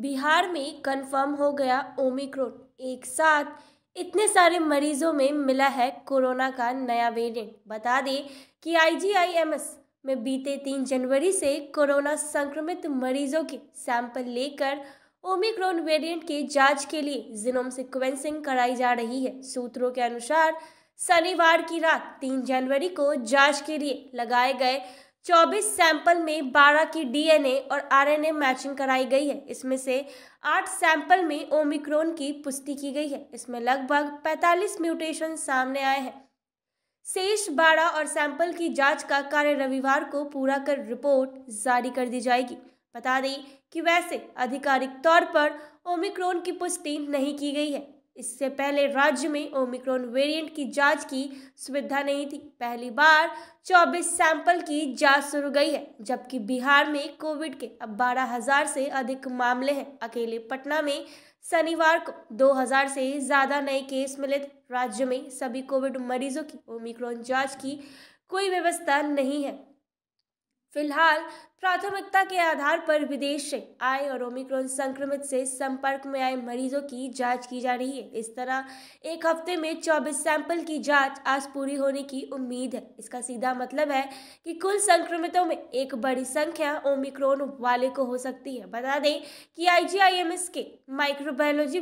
बिहार में कंफर्म हो गया ओमिक्रोन एक साथ इतने सारे मरीजों में मिला है कोरोना का नया वेरिएंट बता दें कि आईजीआईएमएस में बीते तीन जनवरी से कोरोना संक्रमित मरीजों के सैंपल लेकर ओमिक्रोन वेरिएंट के जांच के लिए जिनोम सिक्वेंसिंग कराई जा रही है सूत्रों के अनुसार शनिवार की रात तीन जनवरी को जांच के लिए लगाए गए 24 सैंपल में 12 की डीएनए और आरएनए मैचिंग कराई गई है इसमें से 8 सैंपल में ओमिक्रोन की पुष्टि की गई है इसमें लगभग 45 म्यूटेशन सामने आए हैं शेष 12 और सैंपल की जांच का कार्य रविवार को पूरा कर रिपोर्ट जारी कर दी जाएगी बता दें कि वैसे आधिकारिक तौर पर ओमिक्रोन की पुष्टि नहीं की गई है इससे पहले राज्य में ओमिक्रॉन वेरिएंट की जांच की सुविधा नहीं थी पहली बार 24 सैंपल की जांच शुरू गई है जबकि बिहार में कोविड के अब बारह हजार से अधिक मामले हैं अकेले पटना में शनिवार को 2000 से ज़्यादा नए केस मिले थे राज्य में सभी कोविड मरीजों की ओमिक्रॉन जांच की कोई व्यवस्था नहीं है फिलहाल प्राथमिकता के आधार पर विदेश से आए और ओमिक्रॉन संक्रमित से संपर्क में आए मरीजों की जांच की जा रही है इस तरह एक हफ्ते में 24 सैंपल की जांच आज पूरी होने की उम्मीद है इसका सीधा मतलब है कि कुल संक्रमितों में एक बड़ी संख्या ओमिक्रॉन वाले को हो सकती है बता दें कि आईजीआईएमएस के माइक्रोबायोलॉजी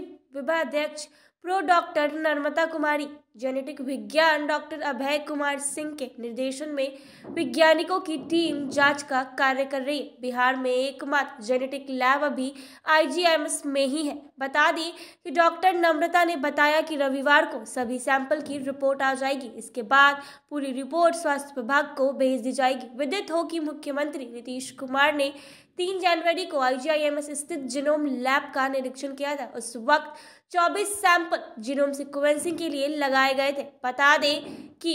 अध्यक्ष prof doctor Narmada Kumari genetic विज्ञान डॉक्टर अभय कुमार सिंह के निर्देशन में वैज्ञानिकों की टीम जांच का कार्य कर रही है बिहार में एकमात्र जेनेटिक लैब अभी आईजीएमएस में ही है बता दी कि डॉक्टर नम्रता ने बताया कि रविवार को सभी सैंपल की रिपोर्ट आ जाएगी इसके बाद पूरी रिपोर्ट स्वास्थ्य विभाग को भेज दी जाएगी विदित हो कि मुख्यमंत्री नीतीश कुमार ने तीन जनवरी को आईजीआईएमएस स्थित जिनोम लैब का निरीक्षण किया था उस वक्त चौबीस सैंपल जिनोम सिक्वेंसिंग के लिए लगा लगाए गए थे बता दें कि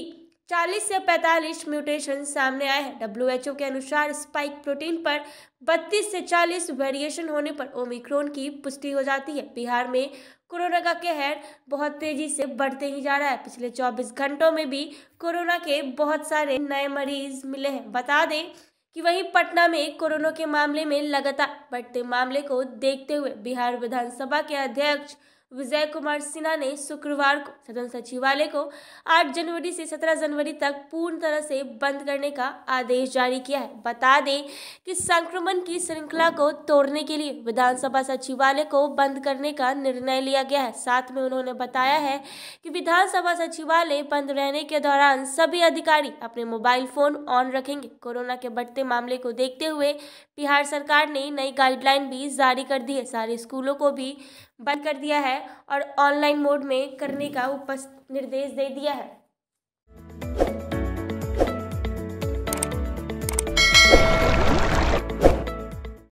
40 से 45 म्यूटेशन सामने आए हैं डब्ल्यू के अनुसार स्पाइक प्रोटीन पर 32 से 40 वेरिएशन होने पर ओमिक्रोन की पुष्टि हो जाती है बिहार में कोरोना का कहर बहुत तेजी से बढ़ते ही जा रहा है पिछले 24 घंटों में भी कोरोना के बहुत सारे नए मरीज मिले हैं बता दें कि वहीं पटना में कोरोना के मामले में लगातार बढ़ते मामले को देखते हुए बिहार विधानसभा के अध्यक्ष विजय कुमार सिन्हा ने शुक्रवार को सदन सचिवालय को 8 जनवरी से 17 जनवरी तक पूर्ण तरह से बंद करने का आदेश जारी किया है बता दें कि संक्रमण की श्रृंखला को तोड़ने के लिए विधानसभा सचिवालय को बंद करने का निर्णय लिया गया है साथ में उन्होंने बताया है कि विधानसभा सचिवालय बंद रहने के दौरान सभी अधिकारी अपने मोबाइल फोन ऑन रखेंगे कोरोना के बढ़ते मामले को देखते हुए बिहार सरकार ने नई गाइडलाइन भी जारी कर दी है सारे स्कूलों को भी बंद कर दिया है है और ऑनलाइन मोड में करने का उपस्थ निर्देश दे दिया है